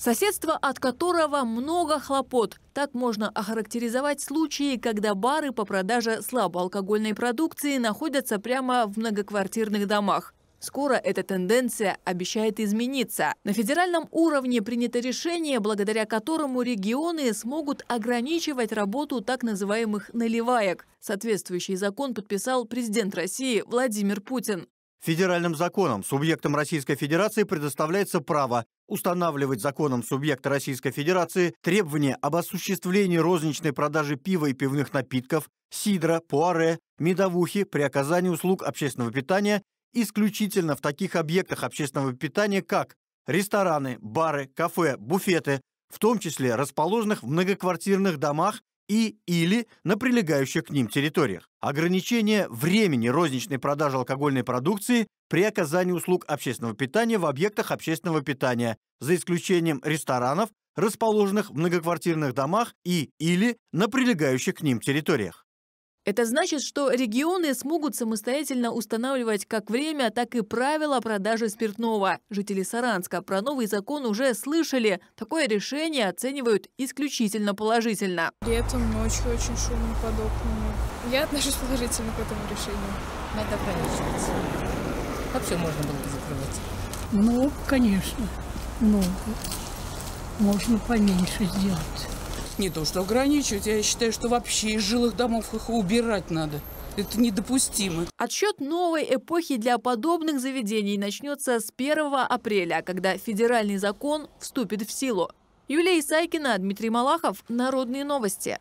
Соседство, от которого много хлопот. Так можно охарактеризовать случаи, когда бары по продаже слабоалкогольной продукции находятся прямо в многоквартирных домах. Скоро эта тенденция обещает измениться. На федеральном уровне принято решение, благодаря которому регионы смогут ограничивать работу так называемых наливаек. Соответствующий закон подписал президент России Владимир Путин. Федеральным законом субъектам Российской Федерации предоставляется право устанавливать законом субъекта Российской Федерации требования об осуществлении розничной продажи пива и пивных напитков, сидра, пуаре, медовухи при оказании услуг общественного питания исключительно в таких объектах общественного питания, как рестораны, бары, кафе, буфеты, в том числе расположенных в многоквартирных домах и или на прилегающих к ним территориях. Ограничение времени розничной продажи алкогольной продукции при оказании услуг общественного питания в объектах общественного питания, за исключением ресторанов, расположенных в многоквартирных домах и или на прилегающих к ним территориях. Это значит, что регионы смогут самостоятельно устанавливать как время, так и правила продажи спиртного. Жители Саранска про новый закон уже слышали. Такое решение оценивают исключительно положительно. Летом ночью очень шумно под окнами. Я отношусь положительно к этому решению. Надо ограничиваться. Вообще можно было бы закрывать. Ну, конечно, Ну, Можно поменьше сделать не то что ограничивать, я считаю, что вообще из жилых домов их убирать надо. Это недопустимо. Отсчет новой эпохи для подобных заведений начнется с 1 апреля, когда федеральный закон вступит в силу. Юлия Исайкина, Дмитрий Малахов. Народные новости.